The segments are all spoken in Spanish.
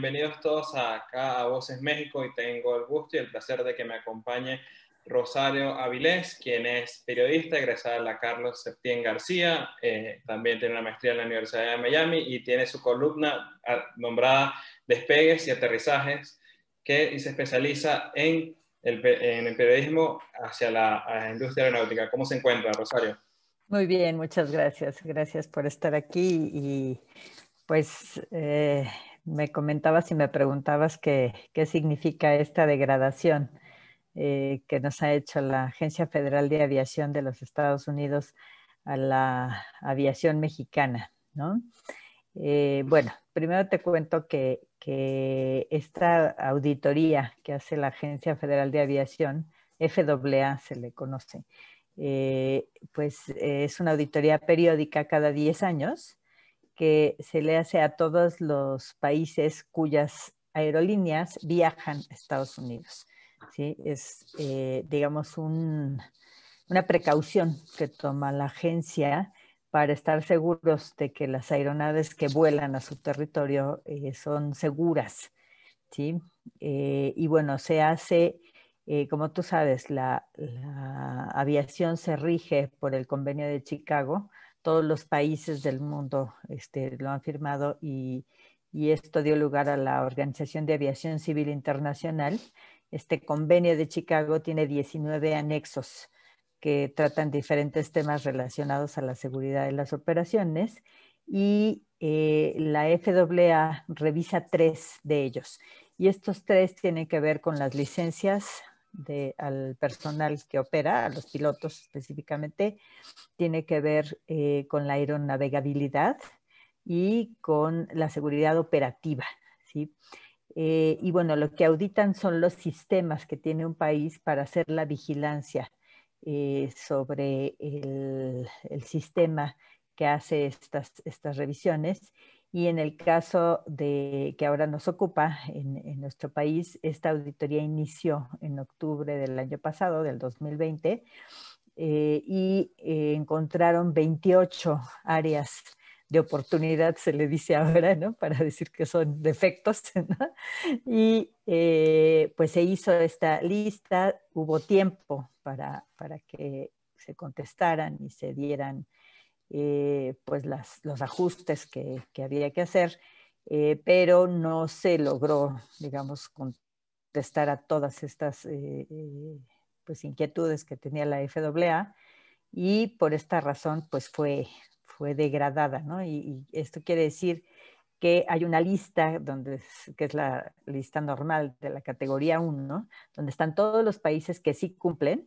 Bienvenidos todos acá a Voces México y tengo el gusto y el placer de que me acompañe Rosario Avilés, quien es periodista egresada de la Carlos Septién García, eh, también tiene una maestría en la Universidad de Miami y tiene su columna ah, nombrada Despegues y Aterrizajes, que se especializa en el, periodismo hacia la, industria aeronáutica. ¿Cómo se encuentra, Rosario? Muy bien, muchas gracias. Gracias por estar aquí y pues eh, me comentabas y me preguntabas qué, significa esta degradación eh, que nos ha hecho la Agencia Federal de Aviación de los Estados Unidos a la aviación mexicana, ¿no? Eh, bueno, primero te cuento que, esta auditoría que hace la Agencia Federal de Aviación, FAA se le conoce, eh, pues es una auditoría periódica cada 10 años que se le hace a todos los países cuyas aerolíneas viajan a Estados Unidos. Es, eh, digamos, una precaución que toma la agencia para estar seguros de que las aeronaves que vuelan a su territorio eh, son seguras. Eh, y bueno, se hace, como tú sabes, la aviación se rige por el convenio de Chicago, todos los países del mundo este, lo han firmado y, esto dio lugar a la Organización de Aviación Civil Internacional. Este convenio de Chicago tiene 19 anexos que tratan diferentes temas relacionados a la seguridad de las operaciones y eh, la FAA revisa tres de ellos. Y estos tres tienen que ver con las licencias, al personal que opera, a los pilotos específicamente, tiene que ver eh, con la aeronavegabilidad y con la seguridad operativa. Eh, y bueno, lo que auditan son los sistemas que tiene un país para hacer la vigilancia eh, sobre el, sistema que hace estas revisiones y en el caso de que ahora nos ocupa en, nuestro país, esta auditoría inició en octubre del año pasado, del 2020, eh, y eh, encontraron 28 áreas de oportunidad, se le dice ahora, ¿no? Para decir que son defectos, Y eh, pues se hizo esta lista, hubo tiempo para, para que se contestaran y se dieran eh, pues los ajustes que, había que hacer, eh, pero no se logró, digamos, contestar a todas estas eh, pues inquietudes que tenía la FAA y por esta razón pues fue, fue degradada, ¿no? Y, esto quiere decir que hay una lista, donde, que es la lista normal de la categoría 1, donde están todos los países que sí cumplen,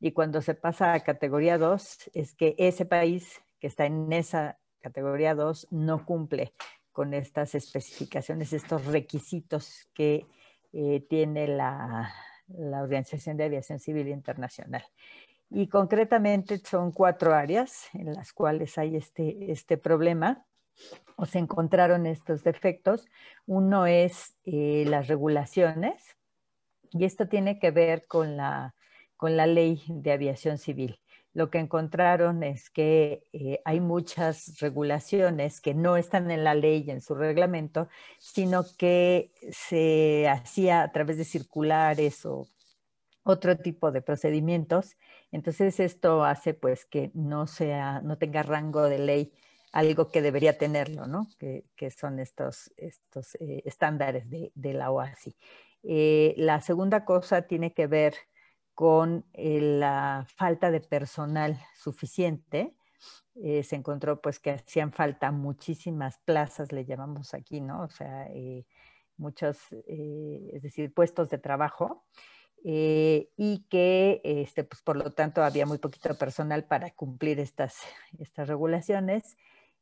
y cuando se pasa a categoría 2, es que ese país que está en esa categoría 2 no cumple con estas especificaciones, estos requisitos que eh, tiene la, la Organización de Aviación Civil Internacional. Y concretamente son cuatro áreas en las cuales hay este, este problema o se encontraron estos defectos. Uno es eh, las regulaciones y esto tiene que ver con la con la ley de aviación civil. Lo que encontraron es que eh, hay muchas regulaciones que no están en la ley en su reglamento, sino que se hacía a través de circulares o otro tipo de procedimientos. Entonces esto hace pues que no sea, no tenga rango de ley, algo que debería tenerlo, ¿no? Que, son estos, estos eh, estándares de, la OASI. Eh, la segunda cosa tiene que ver con eh, la falta de personal suficiente, eh, se encontró pues que hacían falta muchísimas plazas, le llamamos aquí, ¿no? O sea, eh, muchos, es decir, puestos de trabajo. y que, este, pues, por lo tanto, había muy poquito personal para cumplir estas, estas regulaciones.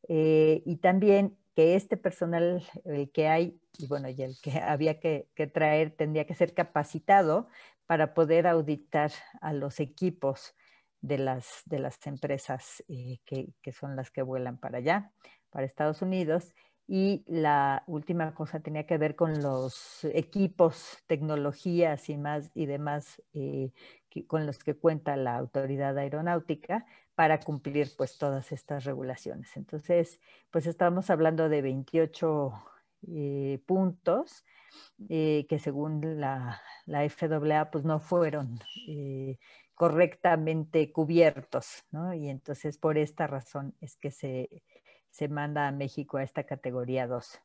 y también que este personal, el que hay, y bueno, y el que había que, traer, tendría que ser capacitado para poder auditar a los equipos de las, empresas eh, que, son las que vuelan para allá, para Estados Unidos. Y la última cosa tenía que ver con los equipos, tecnologías y más y demás eh, con los que cuenta la autoridad aeronáutica, para cumplir pues todas estas regulaciones. Entonces, pues estamos hablando de 28 eh, puntos eh, que según la, la, FAA pues no fueron eh, correctamente cubiertos, ¿no? Y entonces por esta razón es que se, se manda a México a esta categoría 2.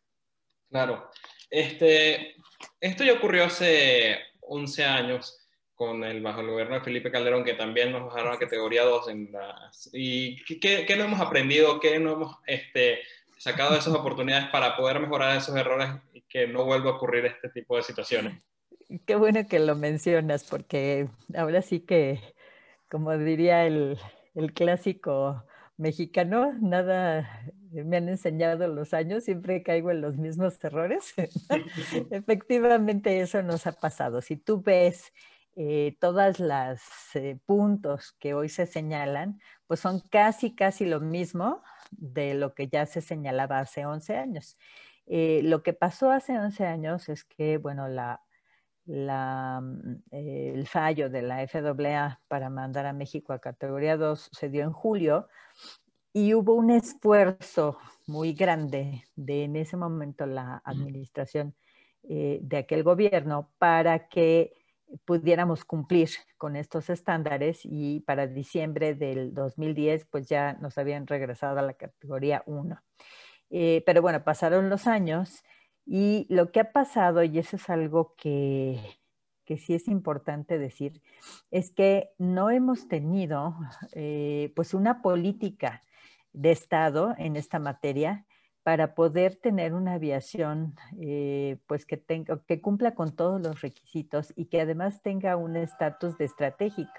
Claro. Este, esto ya ocurrió hace 11 años con el bajo el gobierno de Felipe Calderón, que también nos bajaron a categoría 2. En las, ¿Y qué, qué no hemos aprendido? ¿Qué no hemos este, sacado de esas oportunidades para poder mejorar esos errores y que no vuelva a ocurrir este tipo de situaciones? Qué bueno que lo mencionas, porque ahora sí que, como diría el, el clásico mexicano, nada me han enseñado los años, siempre caigo en los mismos errores. Efectivamente, eso nos ha pasado. Si tú ves todos eh, todas las eh, puntos que hoy se señalan, pues son casi, casi lo mismo de lo que ya se señalaba hace 11 años. Eh, lo que pasó hace 11 años es que, bueno, la, mm, el fallo de la FAA para mandar a México a categoría 2 se dio en julio y hubo un esfuerzo muy grande de en ese momento la administración de aquel gobierno para que pudiéramos cumplir con estos estándares y para diciembre del 2010 pues ya nos habían regresado a la categoría 1. Eh, pero bueno, pasaron los años y lo que ha pasado, y eso es algo que, sí es importante decir, es que no hemos tenido eh, pues una política de Estado en esta materia para poder tener una aviación eh, pues que, que cumpla con todos los requisitos y que además tenga un estatus de estratégico,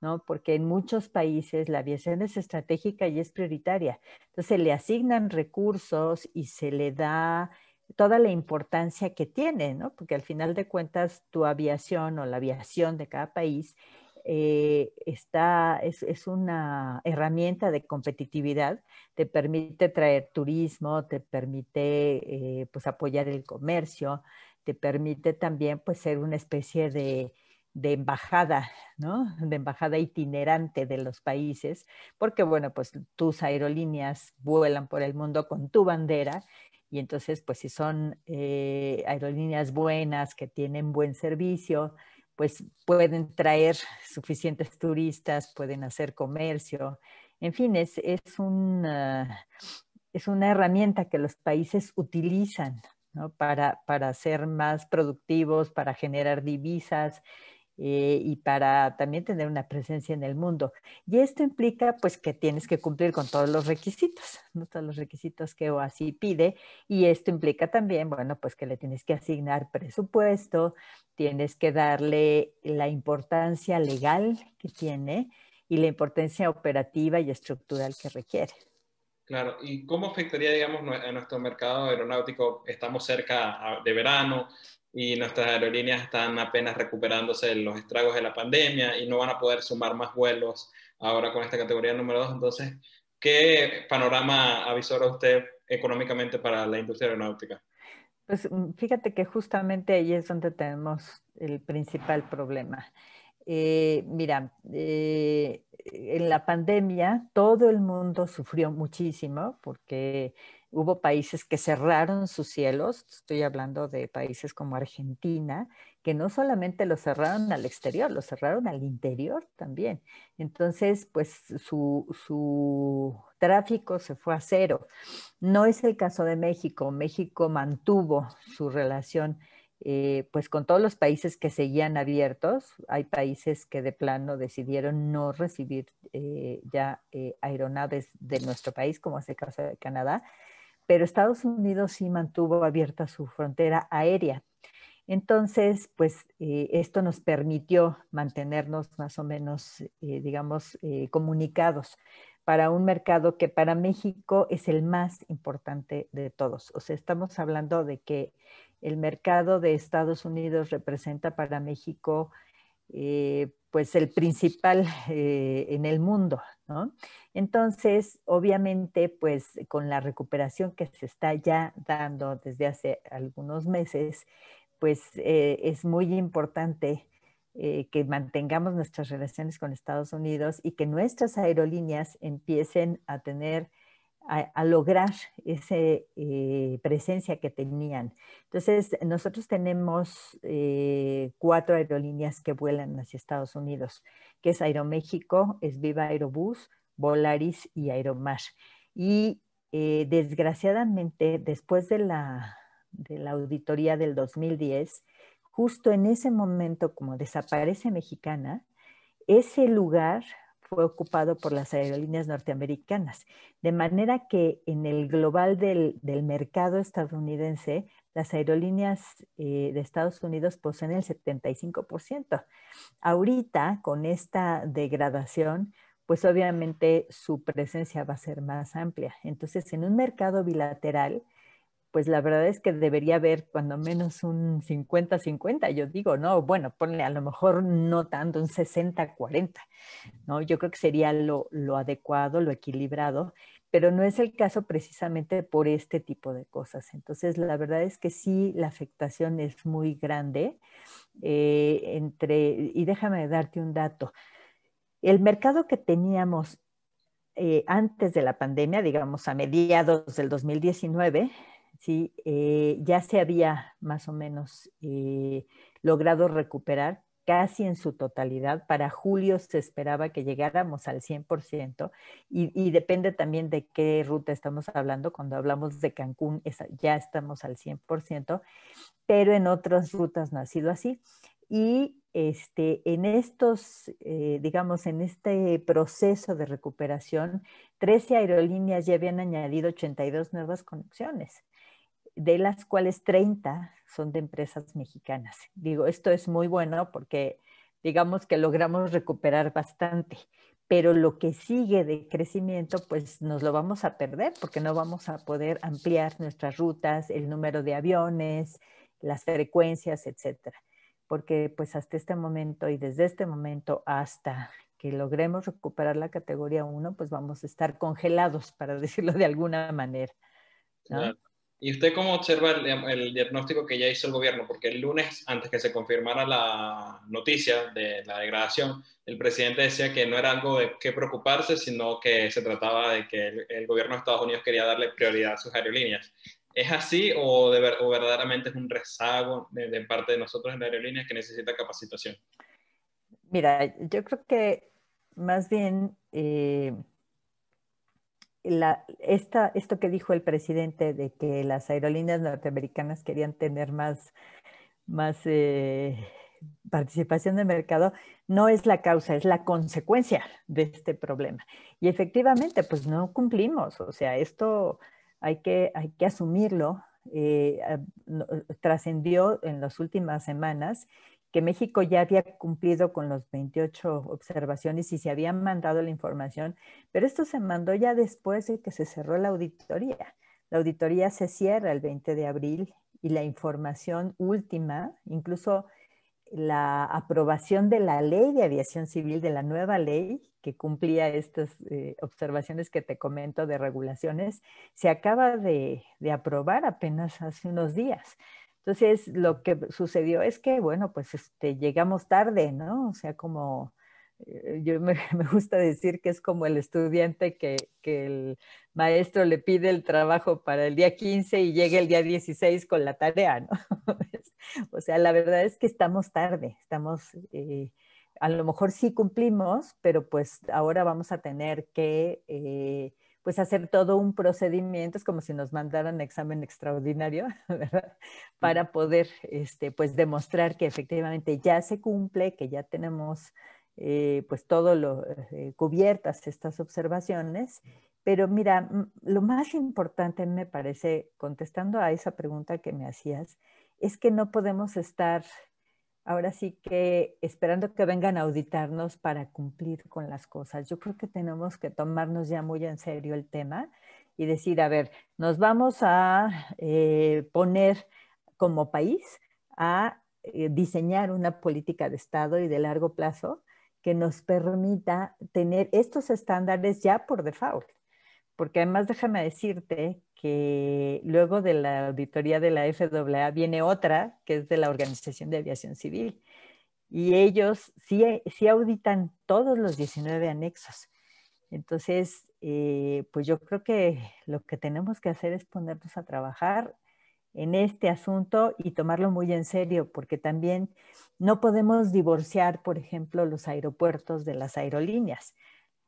¿no? Porque en muchos países la aviación es estratégica y es prioritaria. Entonces se le asignan recursos y se le da toda la importancia que tiene, ¿no? Porque al final de cuentas tu aviación o la aviación de cada país eh, es, una herramienta de competitividad, te permite traer turismo, te permite eh, pues apoyar el comercio, te permite también pues ser una especie de, embajada, ¿no? De embajada itinerante de los países, porque bueno, pues tus aerolíneas vuelan por el mundo con tu bandera y entonces pues si son eh, aerolíneas buenas, que tienen buen servicio, pues pueden traer suficientes turistas, pueden hacer comercio. En fin, es, una, es una herramienta que los países utilizan ¿no? para, para ser más productivos, para generar divisas eh, y para también tener una presencia en el mundo. Y esto implica pues que tienes que cumplir con todos los requisitos, ¿no? todos los requisitos que OASI pide y esto implica también, bueno, pues que le tienes que asignar presupuesto, tienes que darle la importancia legal que tiene y la importancia operativa y estructural que requiere. Claro, ¿y cómo afectaría, digamos, a nuestro mercado aeronáutico? Estamos cerca de verano, y nuestras aerolíneas están apenas recuperándose de los estragos de la pandemia y no van a poder sumar más vuelos ahora con esta categoría número 2. Entonces, ¿qué panorama avisora usted económicamente para la industria aeronáutica? Pues mm, fíjate que justamente ahí es donde tenemos el principal problema. Eh, mira, eh, en la pandemia todo el mundo sufrió muchísimo porque Hubo países que cerraron sus cielos, estoy hablando de países como Argentina, que no solamente lo cerraron al exterior, lo cerraron al interior también. Entonces, pues su, tráfico se fue a cero. No es el caso de México. México mantuvo su relación eh, pues con todos los países que seguían abiertos, hay países que de plano decidieron no recibir eh, ya eh, aeronaves de nuestro país, como es el caso de Canadá, pero Estados Unidos sí mantuvo abierta su frontera aérea. Entonces, pues eh, esto nos permitió mantenernos más o menos, eh, digamos, eh, comunicados para un mercado que para México es el más importante de todos. O sea, estamos hablando de que el mercado de Estados Unidos representa para México, pues, el principal en el mundo, entonces, obviamente, pues con la recuperación que se está ya dando desde hace algunos meses, pues eh, es muy importante eh, que mantengamos nuestras relaciones con Estados Unidos y que nuestras aerolíneas empiecen a tener a, lograr esa eh, presencia que tenían. Entonces, nosotros tenemos eh, cuatro aerolíneas que vuelan hacia Estados Unidos, que es Aeroméxico, es Viva Aerobús, Volaris y Aeromar. Y eh, desgraciadamente, después de la, de la auditoría del 2010, justo en ese momento, como desaparece Mexicana, ese lugar fue ocupado por las aerolíneas norteamericanas. De manera que en el global del, mercado estadounidense, las aerolíneas eh, de Estados Unidos poseen el 75%. Ahorita, con esta degradación, pues obviamente su presencia va a ser más amplia. Entonces, en un mercado bilateral, pues la verdad es que debería haber cuando menos un 50-50, yo digo, ¿no? Bueno, ponle a lo mejor no tanto, un 60-40, ¿no? Yo creo que sería lo, adecuado, lo equilibrado, pero no es el caso precisamente por este tipo de cosas. Entonces, la verdad es que sí, la afectación es muy grande. Eh, entre, y déjame darte un dato. El mercado que teníamos eh, antes de la pandemia, digamos a mediados del 2019, ¿sí? Eh, ya se había más o menos eh, logrado recuperar casi en su totalidad. Para julio se esperaba que llegáramos al 100% y, depende también de qué ruta estamos hablando. Cuando hablamos de Cancún ya estamos al 100%, pero en otras rutas no ha sido así. Y este, en estos, eh, digamos, en este proceso de recuperación, 13 aerolíneas ya habían añadido 82 nuevas conexiones de las cuales 30 son de empresas mexicanas. Digo, esto es muy bueno porque digamos que logramos recuperar bastante, pero lo que sigue de crecimiento, pues nos lo vamos a perder porque no vamos a poder ampliar nuestras rutas, el número de aviones, las frecuencias, etcétera. Porque pues hasta este momento y desde este momento hasta que logremos recuperar la categoría 1, pues vamos a estar congelados, para decirlo de alguna manera. ¿no? ¿Y usted cómo observa el, diagnóstico que ya hizo el gobierno? Porque el lunes, antes que se confirmara la noticia de la degradación, el presidente decía que no era algo de qué preocuparse, sino que se trataba de que el, gobierno de Estados Unidos quería darle prioridad a sus aerolíneas. ¿Es así o, o verdaderamente es un rezago de, parte de nosotros en la aerolínea que necesita capacitación? Mira, yo creo que más bien... Eh, esto que dijo el presidente de que las aerolíneas norteamericanas querían tener más, eh, participación de mercado, no es la causa, es la consecuencia de este problema. Y efectivamente, pues no cumplimos, o sea, esto hay que, asumirlo. Eh, ah, trascendió en las últimas semanas México ya había cumplido con los 28 observaciones y se había mandado la información, pero esto se mandó ya después de que se cerró la auditoría. La auditoría se cierra el 20 de abril y la información última, incluso la aprobación de la ley de aviación civil, de la nueva ley que cumplía estas eh, observaciones que te comento de regulaciones, se acaba de aprobar apenas hace unos días. Entonces, lo que sucedió es que, bueno, pues este, llegamos tarde, ¿no? O sea, como eh, yo me, gusta decir que es como el estudiante que, el maestro le pide el trabajo para el día 15 y llega el día 16 con la tarea, ¿no? o sea, la verdad es que estamos tarde, estamos, eh, a lo mejor sí cumplimos, pero pues ahora vamos a tener que eh, pues hacer todo un procedimiento, es como si nos mandaran examen extraordinario, ¿verdad? Para poder, este, pues, demostrar que efectivamente ya se cumple, que ya tenemos, eh, pues, todo lo eh, cubiertas estas observaciones. Pero mira, lo más importante me parece, contestando a esa pregunta que me hacías, es que no podemos estar ahora sí que esperando que vengan a auditarnos para cumplir con las cosas. Yo creo que tenemos que tomarnos ya muy en serio el tema y decir, a ver, nos vamos a eh, poner como país a eh, diseñar una política de Estado y de largo plazo que nos permita tener estos estándares ya por default porque además déjame decirte que luego de la auditoría de la FAA viene otra, que es de la Organización de Aviación Civil, y ellos sí, auditan todos los 19 anexos. Entonces, eh, pues yo creo que lo que tenemos que hacer es ponernos a trabajar en este asunto y tomarlo muy en serio, porque también no podemos divorciar, por ejemplo, los aeropuertos de las aerolíneas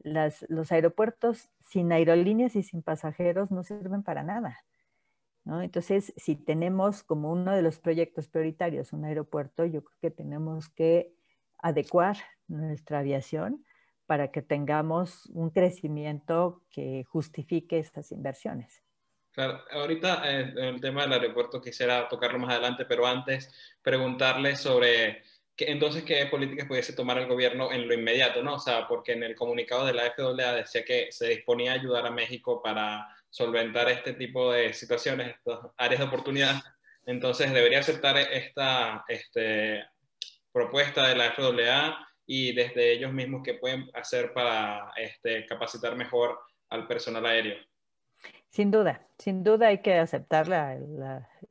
los aeropuertos sin aerolíneas y sin pasajeros no sirven para nada. Entonces, si tenemos como uno de los proyectos prioritarios un aeropuerto, yo creo que tenemos que adecuar nuestra aviación para que tengamos un crecimiento que justifique estas inversiones. Claro, ahorita eh, el tema del aeropuerto quisiera tocarlo más adelante, pero antes preguntarle sobre entonces, ¿qué políticas pudiese tomar el gobierno en lo inmediato? ¿no? O sea, porque en el comunicado de la FAA decía que se disponía a ayudar a México para solventar este tipo de situaciones, estas áreas de oportunidad. Entonces, debería aceptar esta este, propuesta de la FAA y desde ellos mismos qué pueden hacer para este, capacitar mejor al personal aéreo. Sin duda, sin duda hay que aceptar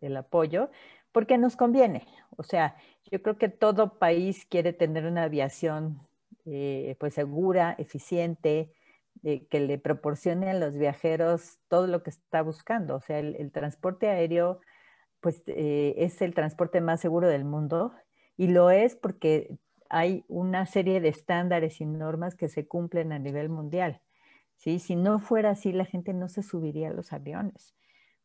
el apoyo porque nos conviene. O sea, yo creo que todo país quiere tener una aviación eh, pues segura, eficiente, eh, que le proporcione a los viajeros todo lo que está buscando. O sea, el, transporte aéreo pues eh, es el transporte más seguro del mundo y lo es porque hay una serie de estándares y normas que se cumplen a nivel mundial. Si no fuera así, la gente no se subiría a los aviones.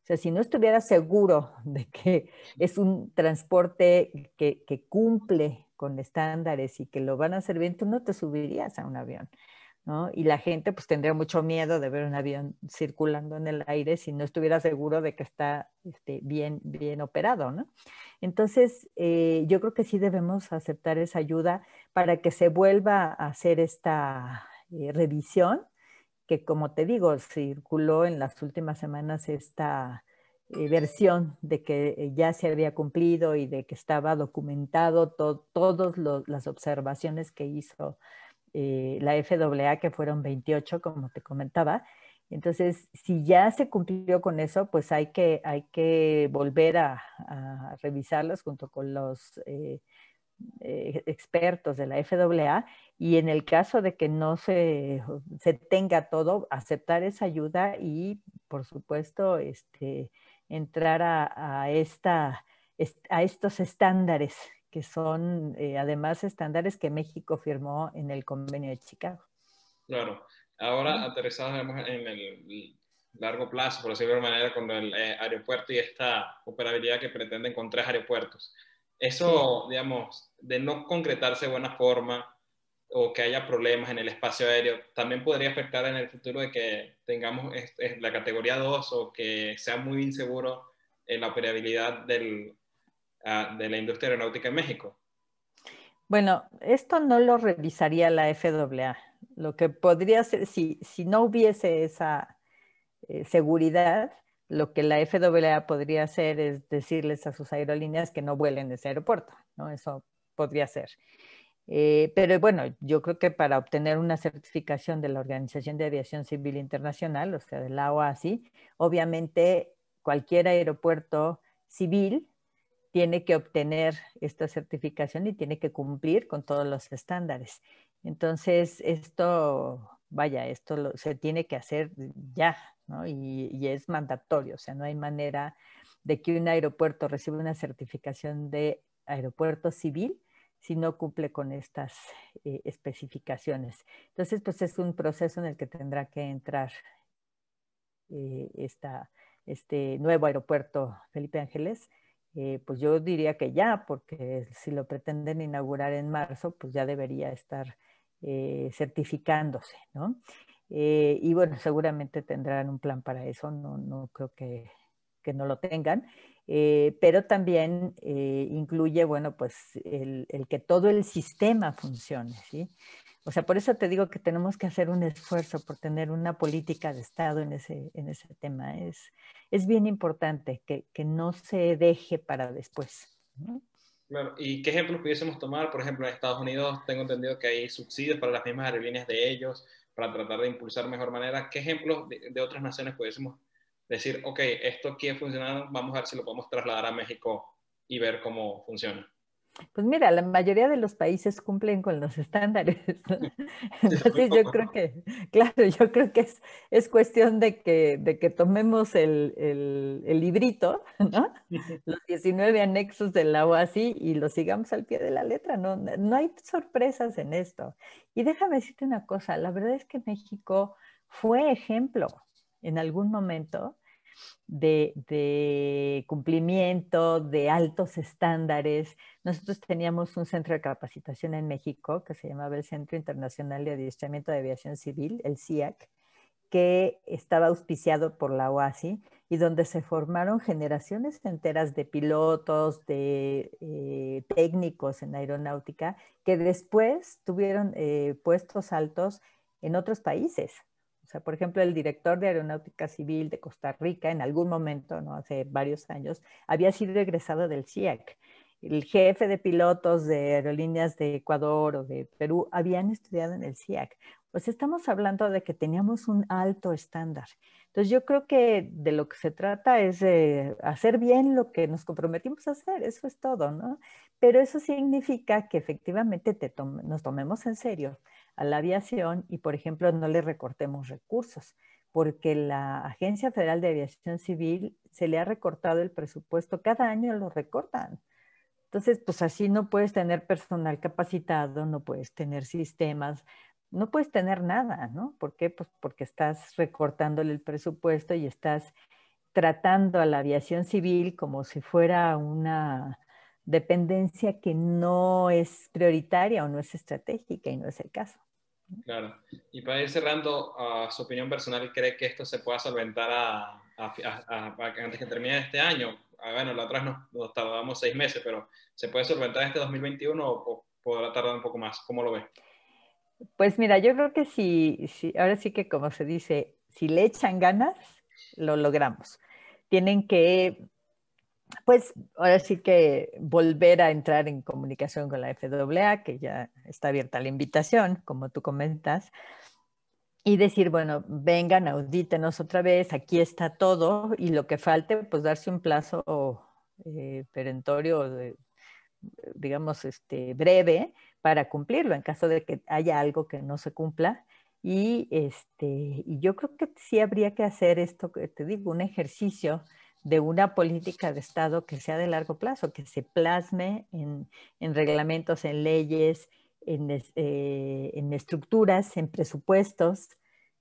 O sea, si no estuviera seguro de que es un transporte que, cumple con estándares y que lo van a hacer bien, tú no te subirías a un avión. ¿No? Y la gente pues tendría mucho miedo de ver un avión circulando en el aire si no estuviera seguro de que está este, bien, bien operado, ¿no? Entonces, eh, yo creo que sí debemos aceptar esa ayuda para que se vuelva a hacer esta eh, revisión que como te digo, circuló en las últimas semanas esta eh, versión de que eh, ya se había cumplido y de que estaba documentado todas las observaciones que hizo eh, la FAA, que fueron 28, como te comentaba. Entonces, si ya se cumplió con eso, pues hay que, hay que volver a, revisarlas revisarlos junto con los... Eh, expertos de la FAA y en el caso de que no se, tenga todo, aceptar esa ayuda y, por supuesto, este, entrar a, estos estándares que son eh, además estándares que México firmó en el convenio de Chicago. Claro, ahora aterrizados en el largo plazo, por decirlo de manera, con el eh, aeropuerto y esta operabilidad que pretenden con tres aeropuertos. Eso, digamos, de no concretarse de buena forma o que haya problemas en el espacio aéreo, también podría afectar en el futuro de que tengamos la categoría 2 o que sea muy inseguro en la operabilidad ah, de la industria aeronáutica en México. Bueno, esto no lo revisaría la FAA. Lo que podría ser, si, no hubiese esa eh, seguridad, lo que la FAA podría hacer es decirles a sus aerolíneas que no vuelen de ese aeropuerto, ¿no? Eso podría ser. Eh, pero bueno, yo creo que para obtener una certificación de la Organización de Aviación Civil Internacional, o sea, de la OASI, obviamente cualquier aeropuerto civil tiene que obtener esta certificación y tiene que cumplir con todos los estándares. Entonces, esto, vaya, esto se tiene que hacer ya, y, es mandatorio, o sea, no hay manera de que un aeropuerto reciba una certificación de aeropuerto civil si no cumple con estas eh, especificaciones. Entonces, pues es un proceso en el que tendrá que entrar eh, este nuevo aeropuerto Felipe Ángeles, eh, pues yo diría que ya, porque si lo pretenden inaugurar en marzo, pues ya debería estar eh, certificándose, ¿no? Eh, y bueno, seguramente tendrán un plan para eso, no, creo que, no lo tengan, eh, pero también incluye, bueno, pues el, que todo el sistema funcione, ¿sí? O sea, por eso te digo que tenemos que hacer un esfuerzo por tener una política de Estado en ese, tema. Es, es bien importante que, que no se deje para después. ¿no? ¿Y qué ejemplos pudiésemos tomar? Por ejemplo, en Estados Unidos tengo entendido que hay subsidios para las mismas aerolíneas de ellos, para tratar de impulsar mejor manera. ¿Qué ejemplos de, de otras naciones pudiésemos decir, ok, esto aquí ha funcionado, vamos a ver si lo podemos trasladar a México y ver cómo funciona? Pues mira, la mayoría de los países cumplen con los estándares. Entonces yo creo que, claro, yo creo que es, cuestión de que, tomemos el, librito, ¿no? Los 19 anexos de la OASI y lo sigamos al pie de la letra, ¿no? No hay sorpresas en esto. Y déjame decirte una cosa, la verdad es que México fue ejemplo en algún momento de, cumplimiento, de altos estándares. Nosotros teníamos un centro de capacitación en México que se llamaba el Centro Internacional de Adiestramiento de Aviación Civil, el CIAC, que estaba auspiciado por la OASI y donde se formaron generaciones enteras de pilotos, de eh, técnicos en aeronáutica, que después tuvieron eh, puestos altos en otros países, o sea, por ejemplo, el director de Aeronáutica Civil de Costa Rica, en algún momento, ¿no? hace varios años, había sido egresado del CIAC. El jefe de pilotos de aerolíneas de Ecuador o de Perú habían estudiado en el CIAC. Pues estamos hablando de que teníamos un alto estándar. Entonces yo creo que de lo que se trata es de hacer bien lo que nos comprometimos a hacer, eso es todo, ¿no? Pero eso significa que efectivamente nos tomemos en serio a la aviación y, por ejemplo, no le recortemos recursos, porque la Agencia Federal de Aviación Civil se le ha recortado el presupuesto, cada año lo recortan. Entonces, pues así no puedes tener personal capacitado, no puedes tener sistemas, no puedes tener nada, ¿no? ¿Por qué? Pues porque estás recortándole el presupuesto y estás tratando a la aviación civil como si fuera una, dependencia que no es prioritaria o no es estratégica y no es el caso. Claro. Y para ir cerrando, a ah, su opinión personal, ¿cree que esto se pueda solventar a, antes que termine este año? Ah, bueno, la atrás nos, tardamos seis meses, pero ¿se puede solventar este 2021 o, o podrá tardar un poco más? ¿Cómo lo ve? Pues mira, yo creo que sí si, ahora sí que como se dice, si le echan ganas, lo logramos. Tienen que pues ahora sí que volver a entrar en comunicación con la FAA, que ya está abierta la invitación, como tú comentas, y decir, bueno, vengan, audítenos otra vez, aquí está todo, y lo que falte, pues darse un plazo eh, perentorio, digamos, este, breve para cumplirlo, en caso de que haya algo que no se cumpla. Y, este, yo creo que sí habría que hacer esto te digo, un ejercicio de una política de Estado que sea de largo plazo, que se plasme en, reglamentos, en leyes, eh, en, estructuras, en presupuestos,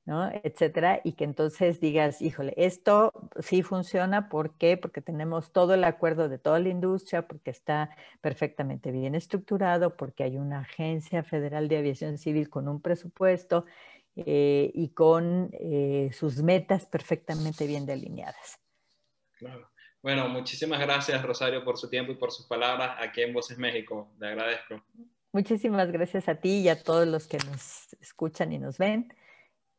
¿no? etcétera, y que entonces digas, híjole, esto sí funciona, ¿por qué? Porque tenemos todo el acuerdo de toda la industria, porque está perfectamente bien estructurado, porque hay una agencia federal de aviación civil con un presupuesto eh, y con eh, sus metas perfectamente bien delineadas. Bueno, muchísimas gracias, Rosario, por su tiempo y por sus palabras aquí en Voces México. Le agradezco. Muchísimas gracias a ti y a todos los que nos escuchan y nos ven.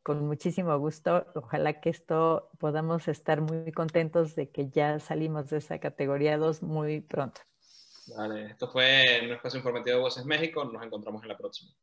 Con muchísimo gusto. Ojalá que esto podamos estar muy contentos de que ya salimos de esa categoría 2 muy pronto. Vale, esto fue un espacio informativo de Voces México. Nos encontramos en la próxima.